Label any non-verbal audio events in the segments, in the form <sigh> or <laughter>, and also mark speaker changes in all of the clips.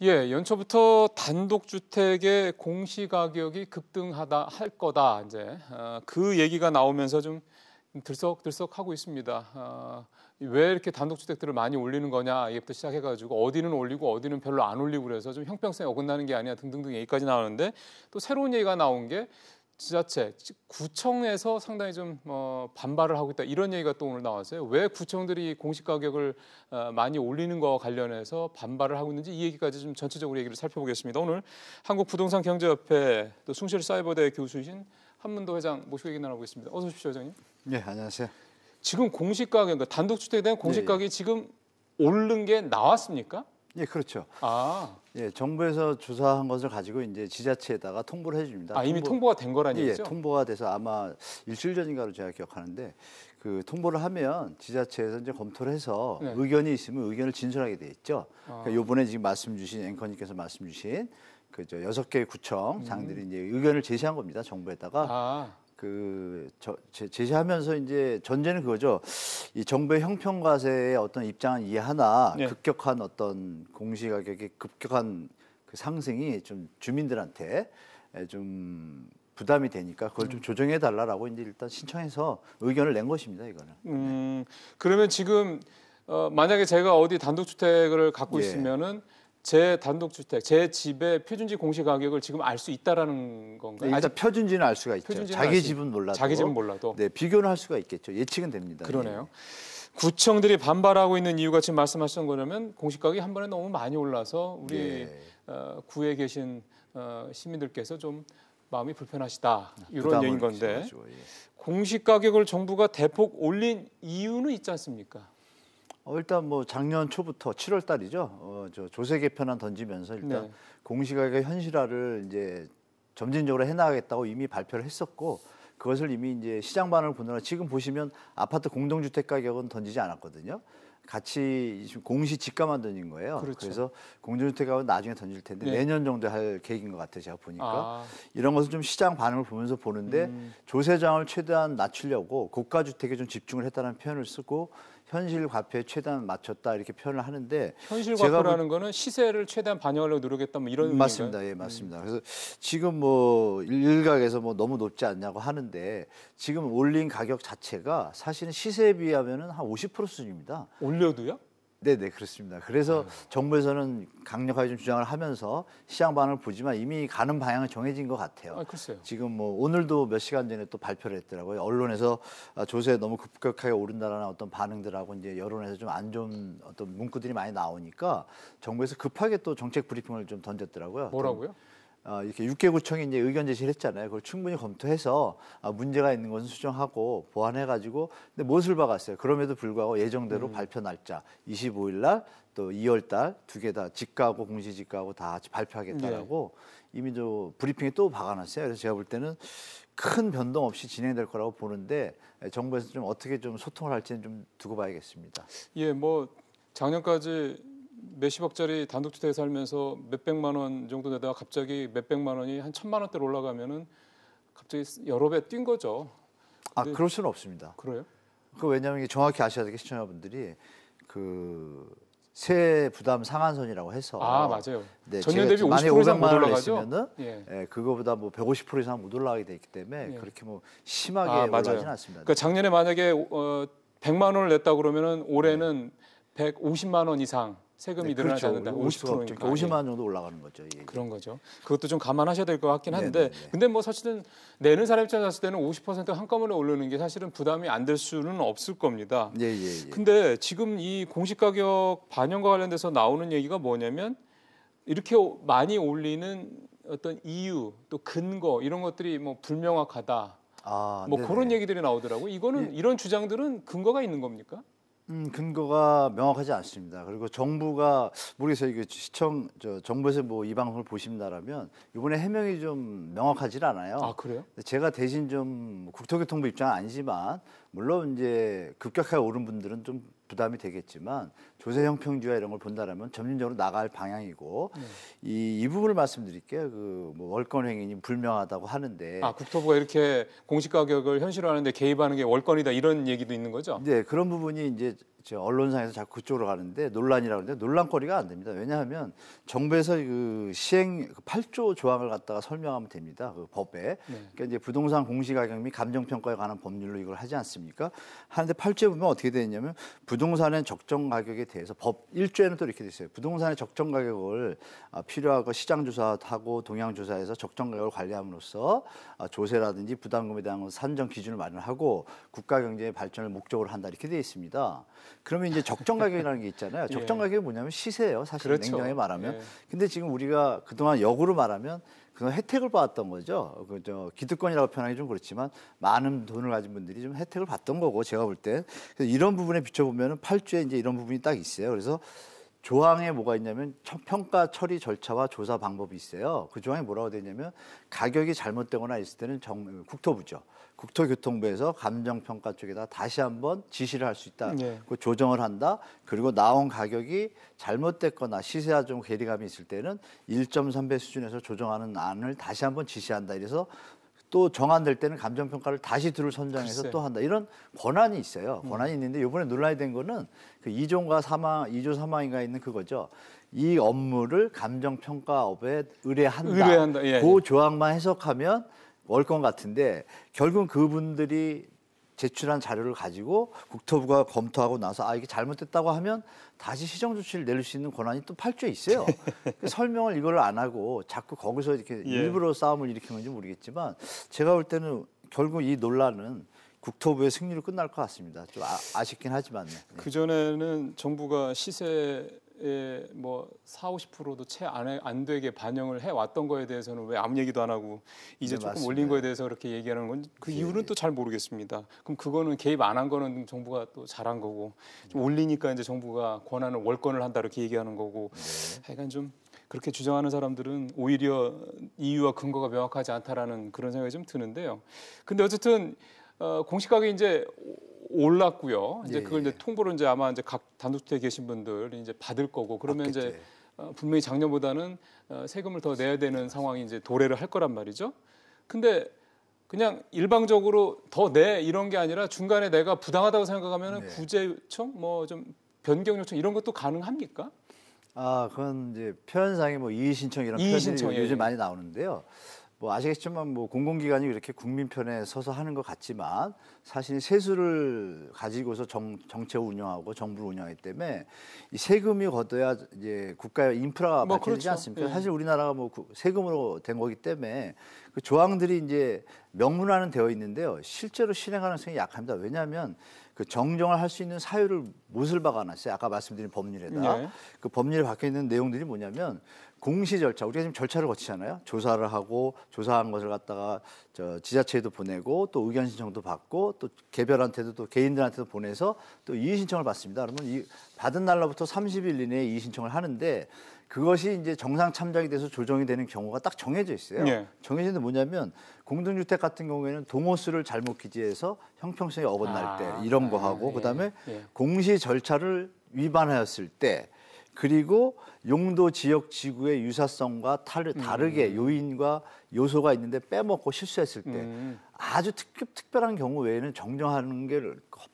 Speaker 1: 예, 연초부터 단독주택의 공시가격이 급등하다 할 거다 이제 어, 그 얘기가 나오면서 좀 들썩들썩 하고 있습니다. 어, 왜 이렇게 단독주택들을 많이 올리는 거냐 이부터 시작해가지고 어디는 올리고 어디는 별로 안 올리고 그래서 좀 형평성에 어긋나는 게 아니야 등등등 얘기까지 나오는데 또 새로운 얘기가 나온 게 지자체, 구청에서 상당히 좀 어, 반발을 하고 있다 이런 얘기가 또 오늘 나왔어요. 왜 구청들이 공시 가격을 어, 많이 올리는 거와 관련해서 반발을 하고 있는지 이 얘기까지 좀 전체적으로 얘기를 살펴보겠습니다. 오늘 한국 부동산 경제협회 또 숭실 사이버대 교수이신 한문도 회장 모시고 얘기 나눠보고 습니다 어서 오십시오, 회장님.
Speaker 2: 네, 안녕하세요. 지금
Speaker 1: 공시 가격, 그러니까 단독주택에 대한 공시 가격이 네, 예. 지금 오른 게 나왔습니까?
Speaker 2: 예, 그렇죠. 아. 예, 정부에서 조사한 것을 가지고 이제 지자체에다가 통보를 해줍니다. 아, 통보, 이미 통보, 가된 거라 예, 얘기죠? 통보가 돼서 아마 일주일 전인가로 제가 기억하는데 그 통보를 하면 지자체에서 이제 검토를 해서 네. 의견이 있으면 의견을 진술하게 돼 있죠. 아. 그 요번에 지금 말씀 주신 앵커님께서 말씀 주신 그저 여섯 개 구청 음. 장들이 음. 이제 의견을 제시한 겁니다. 정부에다가. 아. 그 저, 제시하면서 이제 전제는 그거죠. 이 정부의 형평과세의 어떤 입장은 이해하나 네. 급격한 어떤 공시가격의 급격한 그 상승이 좀 주민들한테 좀 부담이 되니까 그걸 좀 음. 조정해 달라라고 이제 일단 신청해서 의견을 낸 것입니다 이거는.
Speaker 1: 음, 그러면 지금 어, 만약에 제가 어디 단독주택을 갖고 예. 있으면은 제 단독주택, 제 집의 표준지 공시 가격을 지금 알 수 있다라는 건가요? 네, 일단
Speaker 2: 표준지는 알 수가 있죠. 자기 집은 몰라도. 자기 집은 몰라도. 네, 비교는 할 수가 있겠죠. 예측은 됩니다. 예. 그러네요.
Speaker 1: 구청들이 반발하고 있는 이유가 지금 말씀하신 거라면 공시가격이 한 번에 너무 많이 올라서 우리 예. 어, 구에 계신 어, 시민들께서 좀 마음이 불편하시다
Speaker 2: 아, 이런 얘기인 건데 예.
Speaker 1: 공시가격을 정부가 대폭 올린 이유는 있지 않습니까?
Speaker 2: 어, 일단 뭐 작년 초부터 7월 달이죠. 어, 저 조세 개편안 던지면서 일단 네. 공시가격 현실화를 이제 점진적으로 해나가겠다고 이미 발표를 했었고 그것을 이미 이제 시장 반응을 보느라 지금 보시면 아파트 공동주택 가격은 던지지 않았거든요. 같이 지금 공시 집가만 던진 거예요. 그렇죠. 그래서 공동주택가격은 나중에 던질 텐데 네. 내년 정도 할 계획인 것 같아요. 제가 보니까 아. 이런 것을 좀 시장 반응을 보면서 보는데 음. 조세장을 최대한 낮추려고 고가 주택에 좀 집중을 했다는 표현을 쓰고 현실 과표에 최대한 맞췄다 이렇게 표현을 하는데 현실 과표라는 거는 시세를 최대한 반영하려고 노력했다 뭐 이런 맞습니다. 의미인가요? 예, 음. 맞습니다. 그래서 지금 뭐 일각에서 뭐 너무 높지 않냐고 하는데 지금 올린 가격 자체가 사실은 시세에 비하면은 한 50% 수준입니다. 올려도요? 네네 그렇습니다. 그래서 네. 정부에서는 강력하게 좀 주장을 하면서 시장 반응을 보지만 이미 가는 방향은 정해진 것 같아요. 아, 글쎄요. 지금 뭐 오늘도 몇 시간 전에 또 발표를 했더라고요. 언론에서 아, 조세 너무 급격하게 오른다라는 어떤 반응들하고 이제 여론에서 좀 안 좋은 어떤 문구들이 많이 나오니까 정부에서 급하게 또 정책 브리핑을 좀 던졌더라고요. 뭐라고요? 던... 어, 이렇게 육개 구청이 이제 의견 제시를 했잖아요. 그걸 충분히 검토해서 아, 문제가 있는 것은 수정하고 보완해 가지고 근데 못을 박았어요. 그럼에도 불구하고 예정대로 음. 발표 날짜 25일 날 또 2월 달 두 개 다 직가하고 공시지가하고 다 발표하겠다라고 네. 이미 저 브리핑에 또 박아놨어요. 그래서 제가 볼 때는 큰 변동 없이 진행될 거라고 보는데 정부에서 좀 어떻게 좀 소통을 할지는 좀 두고 봐야겠습니다.
Speaker 1: 예, 뭐 작년까지 몇십억짜리 단독주택에 살면서 몇백만 원 정도 내다가 갑자기 몇백만 원이 한 천만 원대로 올라가면은 갑자기 여러 배 뛴 거죠.
Speaker 2: 아 그럴 수는 없습니다. 그래요? 그 왜냐하면 정확히 아셔야 되게 시청자분들이 그 세 부담 상한선이라고 해서 아 맞아요. 네, 전년 대비 50% 만약에 500만 원을 냈 예. 예, 그거보다 뭐150% 이상 못 올라가게 돼 있기 때문에 예. 그렇게 뭐 심하게 아, 올라가지는 않습니다. 그러니까
Speaker 1: 작년에 만약에 어, 100만 원을 냈다 그러면은 올해는 네. 150만 원 이상 세금이 네, 늘어나지 그렇죠. 않는다. 50%니까 50만, 50만 정도 올라가는 거죠. 예. 그런 거죠. 그것도 좀 감안하셔야 될 것 같긴 네, 한데, 네네네. 네. 근데 뭐 사실은 내는 사람 입장에서 때는 50% 한꺼번에 오르는 게 사실은 부담이 안 될 수는 없을 겁니다. 예, 예, 예. 근데 지금 이 공시가격 반영과 관련돼서 나오는 얘기가 뭐냐면 이렇게 많이 올리는 어떤 이유 또 근거 이런 것들이 뭐 불명확하다.
Speaker 2: 아, 뭐 네네. 그런 얘기들이 나오더라고.
Speaker 1: 이거는 예. 이런 주장들은 근거가 있는 겁니까?
Speaker 2: 음, 근거가 명확하지 않습니다. 그리고 정부가 모르겠어요. 이거 시청 저 정부에서 뭐 이 방송을 보신다라면 이번에 해명이 좀 명확하질 않아요. 아 그래요? 제가 대신 좀 국토교통부 입장은 아니지만 물론 이제 급격하게 오른 분들은 좀 부담이 되겠지만 조세 형평주의 이런 걸 본다라면 점진적으로 나갈 방향이고 네. 이, 이 부분을 말씀드릴게요. 그뭐 월권 행위이 불명하다고 하는데 아
Speaker 1: 국토부가 이렇게 공시 가격을 현실화하는데 개입하는 게 월권이다 이런 얘기도 있는 거죠? 네
Speaker 2: 그런 부분이 이제 그렇죠. 언론상에서 자꾸 그쪽으로 가는데 논란이라고 하는데 논란거리가 안 됩니다. 왜냐하면 정부에서 그 시행 8조 그 조항을 갖다가 설명하면 됩니다. 그 법에. 네. 그러니까 이제 부동산 공시가격 및 감정평가에 관한 법률로 이걸 하지 않습니까? 하는데 8조에 보면 어떻게 되어 있냐면 부동산의 적정 가격에 대해서 법 1조에는 또 이렇게 돼 있어요. 부동산의 적정 가격을 아, 필요하고 시장 조사하고 동향 조사해서 적정 가격을 관리함으로써 아, 조세라든지 부담금에 대한 산정 기준을 마련하고 국가 경제의 발전을 목적으로 한다 이렇게 되어 있습니다. 그러면 이제 적정 가격이라는 게 있잖아요. <laughs> 예. 적정 가격이 뭐냐면 시세예요. 사실 그렇죠. 냉정히 말하면. 예. 근데 지금 우리가 그동안 역으로 말하면 그동 혜택을 받았던 거죠. 그 저 기득권이라고 표현하기 좀 그렇지만 많은 돈을 가진 분들이 좀 혜택을 받던 거고 제가 볼 때 이런 부분에 비춰보면은 팔주에 이제 이런 부분이 딱 있어요. 그래서 조항에 뭐가 있냐면 평가 처리 절차와 조사 방법이 있어요. 그 조항에 뭐라고 되냐면 가격이 잘못되거나 있을 때는 정, 국토부죠. 국토교통부에서 감정평가 쪽에다 다시 한번 지시를 할 수 있다. 네. 그 조정을 한다. 그리고 나온 가격이 잘못됐거나 시세와 좀 괴리감이 있을 때는 1.3배 수준에서 조정하는 안을 다시 한번 지시한다. 이래서 또 정안될 때는 감정평가를 다시 둘을 선정해서 글쎄. 또 한다. 이런 권한이 있어요. 음. 권한이 음. 있는데 이번에 논란이 된 거는 그 2종과 사망, 2조 사망인가 있는 그거죠. 이 업무를 감정평가업에 의뢰한다. 의뢰한다. 예, 그 예. 그 조항만 해석하면 월권 같은데 결국은 그분들이 제출한 자료를 가지고 국토부가 검토하고 나서 아 이게 잘못됐다고 하면 다시 시정 조치를 내릴 수 있는 권한이 또 8조에 있어요. <laughs> 그 설명을 이걸 안 하고 자꾸 거기서 이렇게 예. 일부러 싸움을 일으키는지 모르겠지만 제가 볼 때는 결국 이 논란은 국토부의 승리로 끝날 것 같습니다. 좀 아, 쉽긴 하지만. 네.
Speaker 1: 그 전에는 정부가 시세 예, 뭐 4, 50%도 채안 안 되게 반영을 해 왔던 거에 대해서는 왜 아무 얘기도 안 하고 이제 네, 조금 맞습니다. 올린 거에 대해서 그렇게 얘기하는 건그 예, 이유는 예. 또잘 모르겠습니다. 그럼 그거는 개입 안 한 거는 정부가 또 잘한 거고 좀 올리니까 이제 정부가 권한을 월권을 한다 이렇게 얘기하는 거고 네. 하여간 좀 그렇게 주장하는 사람들은 오히려 이유와 근거가 명확하지 않다라는 그런 생각이 좀 드는데요. 근데 어쨌든 어, 공식하게 이제 올랐고요. 이제 예, 그걸 이제 예. 통보를 이제 아마 이제 각 단독주택에 계신 분들이 이제 받을 거고 그러면 맞겠지. 이제 어, 분명히 작년보다는 어, 세금을 더 내야 되는 상황이 이제 도래를 할 거란 말이죠. 근데 그냥 일방적으로 더 내 이런 게 아니라 중간에 내가 부당하다고 생각하면 네. 구제
Speaker 2: 요청, 뭐 좀 변경 요청 이런 것도 가능합니까? 아, 그건 이제 표현상에 뭐 이의 신청 이런 표현이 예, 요즘 많이 나오는데요. 뭐 아시겠지만 뭐 공공기관이 이렇게 국민 편에 서서 하는 것 같지만 사실 세수를 가지고서 정, 정책 운영하고 정부를 운영하기 때문에 이 세금이 걷어야 이제 국가의 인프라가 뭐발전지 그렇죠. 않습니까? 예. 사실 우리나라가 뭐 세금으로 된 거기 때문에 그 조항들이 이제 명문화는 되어 있는데요. 실제로 실행 가능성이 약합니다. 왜냐하면 그 정정을 할 수 있는 사유를 못을 박아놨어요. 아까 말씀드린 법률에다. 예. 그 법률에 박혀 있는 내용들이 뭐냐면 공시 절차 우리가 지금 절차를 거치잖아요. 조사를 하고 조사한 것을 갖다가 저 지자체에도 보내고 또 의견 신청도 받고 또 개별한테도 또 개인들한테도 보내서 또 이의 신청을 받습니다. 그러면 이 받은 날로부터 30일 이내에 이의 신청을 하는데 그것이 이제 정상 참작이 돼서 조정이 되는 경우가 딱 정해져 있어요. 예. 정해진 게 뭐냐면 공동주택 같은 경우에는 동호수를 잘못 기재해서 형평성에 어긋날 아, 때 이런 거 하고 예. 예. 그다음에 예. 공시 절차를 위반하였을 때 그리고 용도 지역 지구의 유사성과 탈, 음. 다르게 요인과 요소가 있는데 빼먹고 실수했을 때 음. 아주 특급 특별한 경우 외에는 정정하는 게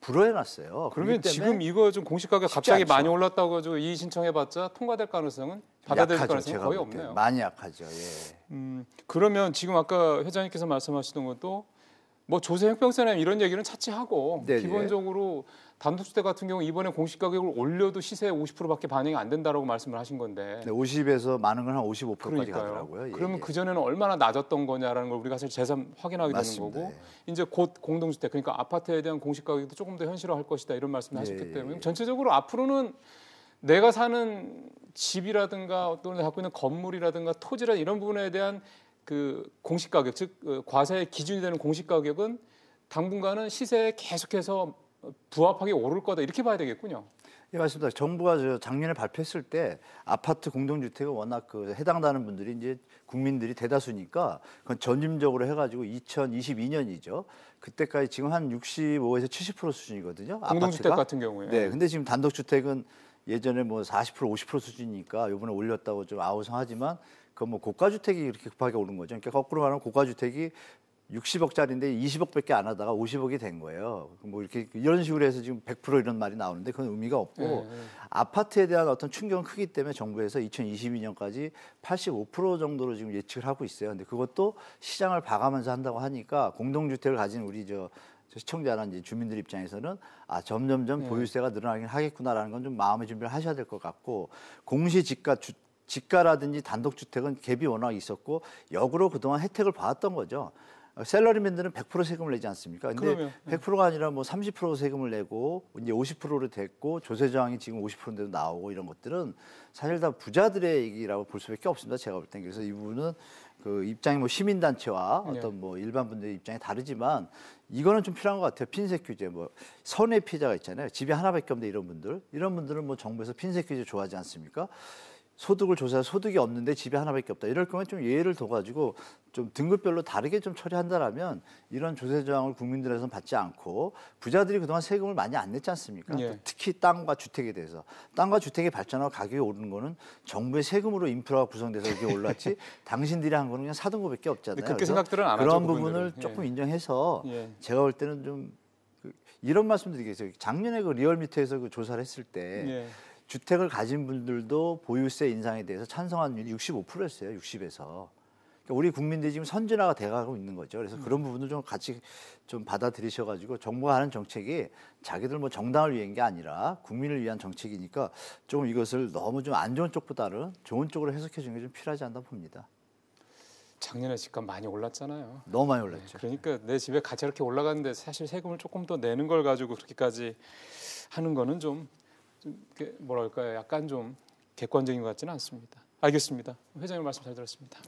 Speaker 2: 불허해놨어요. 그러면 지금 이거 좀공식가가 갑자기 많이
Speaker 1: 올랐다고 해서 이의 신청해봤자 통과될 가능성은 받아들일 가능성이 거의 없네요. 많이
Speaker 2: 약하죠. 예.
Speaker 1: 음, 그러면 지금 아까 회장님께서 말씀하시던 것도 뭐 조세 형평성이 이런 얘기는 차치하고 네네. 기본적으로 단독주택 같은 경우 이번에 공시 가격을 올려도 시세의 50%밖에 반영이 안 된다라고 말씀을 하신 건데 네,
Speaker 2: 50에서 많은 건 한 55%까지 가더라고요.
Speaker 1: 예, 그러면 예. 그 전에는 얼마나 낮았던 거냐라는 걸 우리가 사실 재산 확인하게 맞습니다. 되는 거고 예. 이제 곧 공동주택 그러니까 아파트에 대한 공시 가격도 조금 더 현실화할 것이다 이런 말씀을 예, 하셨기 예, 때문에 예. 전체적으로 앞으로는 내가 사는 집이라든가 또는 갖고 있는 건물이라든가 토지라 이런 부분에 대한 그 공시 가격 즉 그 과세의 기준이 되는 공시 가격은 당분간은 시세에 계속해서 부합하게 오를 거다 이렇게 봐야 되겠군요.
Speaker 2: 예, 맞습니다. 정부가 저 작년에 발표했을 때 아파트 공동주택은 워낙 그 해당되는 분들이 이제 국민들이 대다수니까 그건 전임적으로 해가지고 2022년이죠. 그때까지 지금 한 65에서 70% 수준이거든요. 공동주택 아파트가. 같은 경우에. 네. 근데 지금 단독주택은 예전에 뭐 40% 50% 수준이니까 요번에 올렸다고 좀 아우성하지만 그뭐 고가주택이 이렇게 급하게 오른 거죠. 그러니까 거꾸로 말하면 고가주택이 60억짜리인데 20억밖에 안 하다가 50억이 된 거예요. 뭐 이렇게 이런 식으로 해서 지금 100% 이런 말이 나오는데 그건 의미가 없고 네, 네. 아파트에 대한 어떤 충격은 크기 때문에 정부에서 2022년까지 85% 정도로 지금 예측을 하고 있어요. 근데 그것도 시장을 봐가면서 한다고 하니까 공동주택을 가진 우리 저 시청자나 이제 주민들 입장에서는 아 점점점 네. 보유세가 늘어나긴 하겠구나라는 건 좀 마음의 준비를 하셔야 될 것 같고 공시지가 주, 집가라든지 단독주택은 갭이 워낙 있었고 역으로 그동안 혜택을 받았던 거죠. 셀러리맨들은 100% 세금을 내지 않습니까? 근데 그럼요. 100%가 예. 아니라 뭐 30% 세금을 내고 이제 50%로 됐고 조세저항이 지금 50%인데도 나오고 이런 것들은 사실 다 부자들의 얘기라고 볼 수밖에 없습니다. 제가 볼 땐. 그래서 이 부분은 그 입장이 뭐 시민단체와 예. 어떤 뭐 일반 분들의 입장이 다르지만 이거는 좀 필요한 것 같아요. 핀셋 규제 뭐 선의 피해자가 있잖아요. 집이 하나밖에 없는데 이런 분들 이런 분들은 뭐 정부에서 핀셋 규제 좋아하지 않습니까? 소득을 조사해 소득이 없는데 집에 하나밖에 없다. 이럴 경우에 좀 예외를 둬가지고 좀 등급별로 다르게 좀 처리한다라면 이런 조세 저항을 국민들에서는 받지 않고 부자들이 그동안 세금을 많이 안 냈지 않습니까? 예. 특히 땅과 주택에 대해서 땅과 주택이 발전하고 가격이 오르는 거는 정부의 세금으로 인프라가 구성돼서 이게 올랐지 <laughs> 당신들이 한 거는 그냥 사둔 거밖에 없잖아요. 그렇게 생각들은 안 그런 하죠, 부분을 예. 조금 인정해서 예. 제가 볼 때는 좀 그 이런 말씀드리겠어요. 작년에 그 리얼미터에서 그 조사를 했을 때. 예. 주택을 가진 분들도 보유세 인상에 대해서 찬성한율이 65%였어요. 60에서. 그러니까 우리 국민들이 지금 선진화가 돼가고 있는 거죠. 그래서 음. 그런 부분도 좀 같이 좀 받아들이셔가지고 정부가 하는 정책이 자기들 뭐 정당을 위한 게 아니라 국민을 위한 정책이니까 좀 이것을 너무 좀 안 좋은 쪽보다는 좋은 쪽으로 해석해 주는 게 좀 필요하지 않나 봅니다.
Speaker 1: 작년에 집값 많이 올랐잖아요.
Speaker 2: 너무 많이 올랐죠.
Speaker 1: 네, 그러니까 내 집에 같이 이렇게 올라갔는데 사실 세금을 조금 더 내는 걸 가지고 그렇게까지 하는 거는 좀 뭐랄까요 약간 좀 객관적인 것 같지는 않습니다. 알겠습니다. 회장님 말씀 잘 들었습니다.